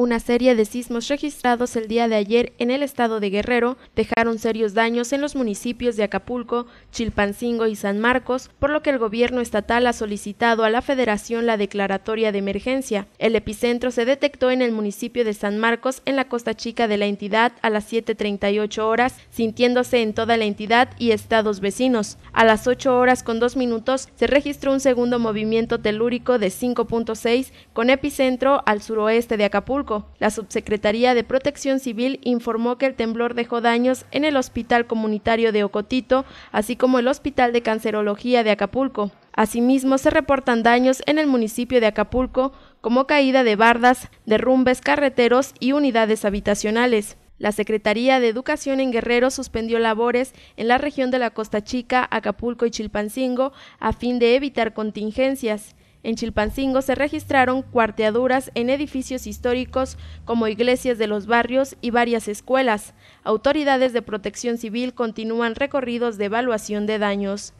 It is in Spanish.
Una serie de sismos registrados el día de ayer en el estado de Guerrero dejaron serios daños en los municipios de Acapulco, Chilpancingo y San Marcos, por lo que el gobierno estatal ha solicitado a la Federación la declaratoria de emergencia. El epicentro se detectó en el municipio de San Marcos, en la costa chica de la entidad, a las 7.38 horas, sintiéndose en toda la entidad y estados vecinos. A las 8 horas con 2 minutos se registró un segundo movimiento telúrico de 5.6 con epicentro al suroeste de Acapulco la Subsecretaría de Protección Civil informó que el temblor dejó daños en el Hospital Comunitario de Ocotito, así como el Hospital de Cancerología de Acapulco. Asimismo, se reportan daños en el municipio de Acapulco, como caída de bardas, derrumbes carreteros y unidades habitacionales. La Secretaría de Educación en Guerrero suspendió labores en la región de la Costa Chica, Acapulco y Chilpancingo a fin de evitar contingencias. En Chilpancingo se registraron cuarteaduras en edificios históricos como iglesias de los barrios y varias escuelas. Autoridades de protección civil continúan recorridos de evaluación de daños.